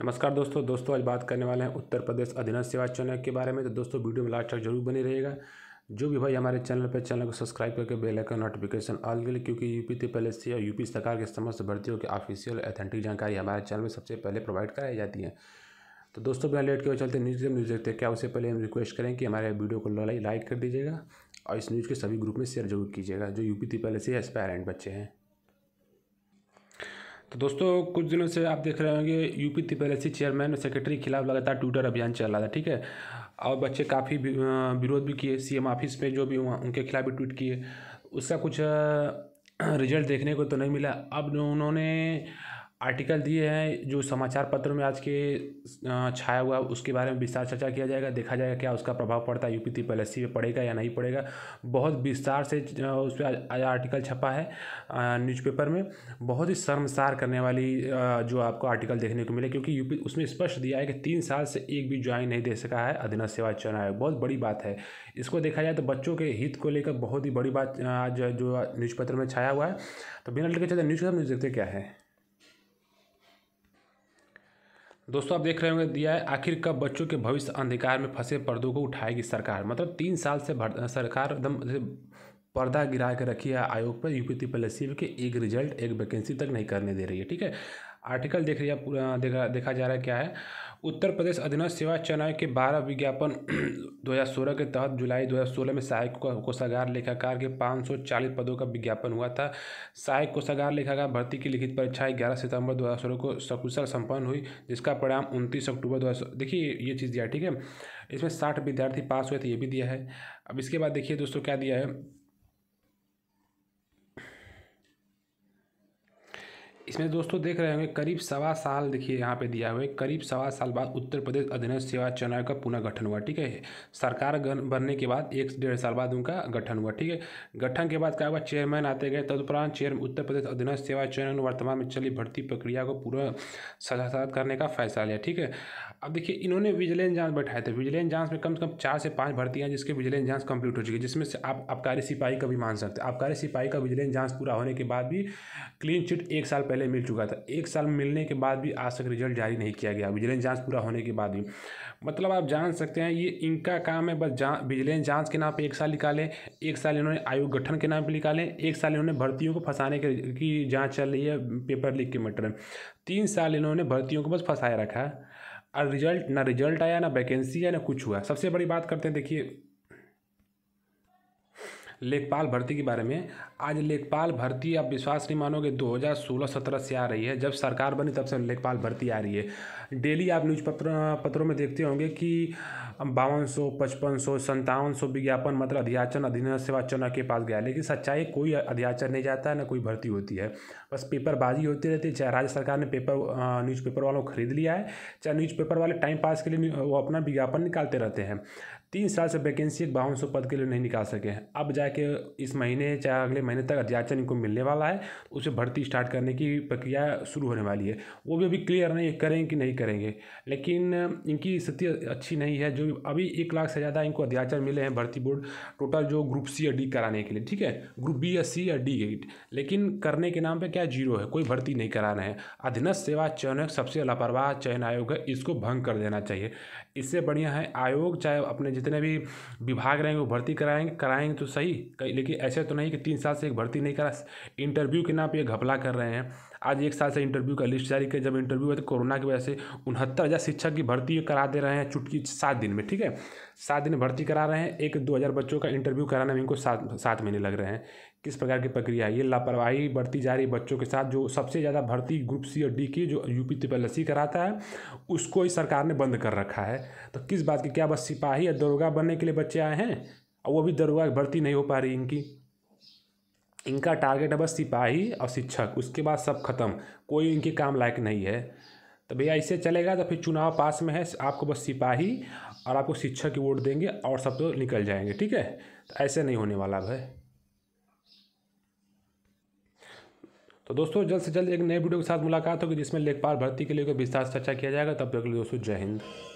नमस्कार दोस्तों दोस्तों आज बात करने वाले हैं उत्तर प्रदेश अधीनस्थ सेवा चुनाव के बारे में तो दोस्तों वीडियो में लास्ट तक जरूर बनी रहेगा जो भी भाई हमारे चैनल पर चैनल को सब्सक्राइब करके बेल आइकन नोटिफिकेशन ऑल के लिए क्योंकि यूपी से और यूपी सरकार के समस्त भर्तियों की ऑफिशियल ऑथेंटिक जानकारी हमारे चैनल में सबसे पहले प्रोवाइड कराई जाती है तो दोस्तों बिना लेट के वो चलते न्यूज़ न्यूज़ देखते हैं क्या उससे पहले हम रिक्वेस्ट करें कि हमारे वीडियो को लाइक कर दीजिएगा और इस न्यूज़ के सभी ग्रुप में शेयर जरूर कीजिएगा जो यूपी टीपीएलएससी एस्पायरेंट बच्चे हैं तो दोस्तों कुछ दिनों से आप देख रहे होंगे यूपी तिपेलसी चेयरमैन और सेक्रेटरी के खिलाफ लगातार ट्विटर अभियान चल रहा था ठीक है और बच्चे काफ़ी विरोध भी किए सीएम ऑफिस में जो भी हुआ उनके खिलाफ भी ट्वीट किए उसका कुछ रिजल्ट देखने को तो नहीं मिला अब उन्होंने आर्टिकल दिए हैं जो समाचार पत्र में आज के छाया हुआ उसके बारे में विस्तार चर्चा किया जाएगा देखा जाएगा क्या उसका प्रभाव पड़ता है यूपी त्रिपल एस पे पड़ेगा या नहीं पड़ेगा बहुत विस्तार से उस पर आज आर्टिकल छपा है न्यूज़पेपर में बहुत ही शर्मसार करने वाली जो आपको आर्टिकल देखने को मिले क्योंकि यूपी उसमें स्पष्ट दिया है कि तीन साल से एक भी ज्वाइन नहीं दे सका है अधीन सेवा चयन आयोग बहुत बड़ी बात है इसको देखा जाए तो बच्चों के हित को लेकर बहुत ही बड़ी बात आज जो पत्र में छाया हुआ है तो बिना लड़के चलते न्यूज़पेपर न्यूज़ देखते क्या है दोस्तों आप देख रहे होंगे दिया है आखिर कब बच्चों के भविष्य अंधकार में फंसे पर्दों को उठाएगी सरकार मतलब तीन साल से सरकार एकदम पर्दा गिरा के रखी है आयोग पर यूपी ट्रिपल एस के एक रिजल्ट एक वैकेंसी तक नहीं करने दे रही है ठीक है आर्टिकल देख रही है पूरा देखा देखा जा रहा है क्या है उत्तर प्रदेश अधीनस्थ सेवा चयन के बारह विज्ञापन 2016 के तहत जुलाई 2016 में सहायक कोषागार लेखाकार के 540 पदों का विज्ञापन हुआ था सहायक कोषागार लेखाकार भर्ती की लिखित परीक्षा ग्यारह सितंबर 2016 को सकुशल संपन्न हुई जिसका परिणाम उनतीस अक्टूबर दो देखिए ये चीज़ दिया ठीक है इसमें साठ विद्यार्थी पास हुए थे ये भी दिया है अब इसके बाद देखिए दोस्तों क्या दिया है इसमें दोस्तों देख रहे होंगे करीब सवा साल देखिए यहाँ पे दिया हुआ है करीब सवा साल बाद उत्तर प्रदेश अधीनस्थ सेवा चुनाव का पुनः गठन हुआ ठीक है सरकार बनने के बाद एक डेढ़ साल बाद उनका गठन हुआ ठीक है गठन के बाद क्या हुआ चेयरमैन आते गए तदुपरांत चेयर उत्तर प्रदेश अधीनस्थ सेवा चयन वर्तमान में चली भर्ती प्रक्रिया को पूरा सदासाद करने का फैसला लिया ठीक है अब देखिए इन्होंने विजिलेंस जाँच बैठाए थे विजिलेंस जाँच में कम से कम चार से पाँच भर्ती हैं जिसके विजिलेंस जाँच कंप्लीट हो चुकी है जिसमें से आप आबकारी सिपाही का भी मान सकते हैं आबकारी सिपाही का विजिलेंस जाँच पूरा होने के बाद भी क्लीन चिट एक साल पहले मिल चुका था एक साल मिलने के बाद भी आज तक रिजल्ट जारी नहीं किया गया विजिलेंस जाँच पूरा होने के बाद भी मतलब आप जान सकते हैं ये इनका काम है बस जा विजिलेंस जाँच के नाम पर एक साल निकालें एक साल इन्होंने आयोग गठन के नाम पर निकालें एक साल इन्होंने भर्तियों को फंसाने के की जाँच चल रही है पेपर लीक के मैटर में तीन साल इन्होंने भर्तियों को बस फंसाया रखा है और रिजल्ट ना रिजल्ट आया ना वैकेंसी आया ना कुछ हुआ सबसे बड़ी बात करते हैं देखिए लेखपाल भर्ती के बारे में आज लेखपाल भर्ती आप विश्वास नहीं मानोगे 2016-17 से आ रही है जब सरकार बनी तब से लेखपाल भर्ती आ रही है डेली आप न्यूज पत्र पत्रों में देखते होंगे कि बावन सौ पचपन सौ संतावन सौ विज्ञापन मतलब अध्याचन सेवा सेवाचन के पास गया लेकिन सच्चाई कोई अध्याचन नहीं जाता है ना कोई भर्ती होती है बस पेपरबाजी होती रहती है चाहे राज्य सरकार ने पेपर न्यूज़पेपर वालों को खरीद लिया है चाहे न्यूज़पेपर वाले टाइम पास के लिए वो अपना विज्ञापन निकालते रहते हैं तीन साल से वैकेंसी एक बावन सौ पद के लिए नहीं निकाल सके अब जाए के इस महीने चाहे अगले महीने तक अध्याचन इनको मिलने वाला है तो उसे भर्ती स्टार्ट करने की प्रक्रिया शुरू होने वाली है वो भी अभी क्लियर नहीं करेंगे कि नहीं करेंगे लेकिन इनकी स्थिति अच्छी नहीं है जो अभी एक लाख से ज़्यादा इनको अध्याचन मिले हैं भर्ती बोर्ड टोटल जो ग्रुप सी या डी कराने के लिए ठीक है ग्रुप बी या सी या डी के लेकिन करने के नाम पर क्या जीरो है कोई भर्ती नहीं कराना है अधीनस्थ सेवा चयन आयोग सबसे लापरवाह चयन आयोग है इसको भंग कर देना चाहिए इससे बढ़िया है आयोग चाहे अपने जितने भी विभाग रहेंगे वो भर्ती कराएंगे कराएंगे तो सही कहीं लेकिन ऐसे तो नहीं कि तीन साल से एक भर्ती नहीं करा इंटरव्यू के नाम पर घपला कर रहे हैं आज एक साल से इंटरव्यू का लिस्ट जारी किया जब इंटरव्यू हुआ तो कोरोना की वजह से उनहत्तर हज़ार शिक्षक की भर्ती करा दे रहे हैं चुटकी सात दिन में ठीक है सात दिन भर्ती करा रहे हैं एक दो हज़ार बच्चों का इंटरव्यू कराने में इनको सात सात महीने लग रहे हैं किस प्रकार की प्रक्रिया है ये लापरवाही बढ़ती जा रही है बच्चों के साथ जो सबसे ज़्यादा भर्ती ग्रुप सी और डी की जो यूपी ट्रिपल एस कराता है उसको ही सरकार ने बंद कर रखा है तो किस बात की क्या बस सिपाही या दरोगा बनने के लिए बच्चे आए हैं और वो भी दरोगा भर्ती नहीं हो पा रही इनकी इनका टारगेट है बस सिपाही और शिक्षक उसके बाद सब खत्म कोई इनके काम लायक नहीं है तो भैया ऐसे चलेगा तो फिर चुनाव पास में है आपको बस सिपाही और आपको शिक्षक की वोट देंगे और सब तो निकल जाएंगे ठीक है तो ऐसे नहीं होने वाला भाई तो दोस्तों जल्द से जल्द एक नए वीडियो के साथ मुलाकात होगी जिसमें लेखपाल भर्ती के लिए विस्तार से चर्चा किया जाएगा तब तक दोस्तों जय हिंद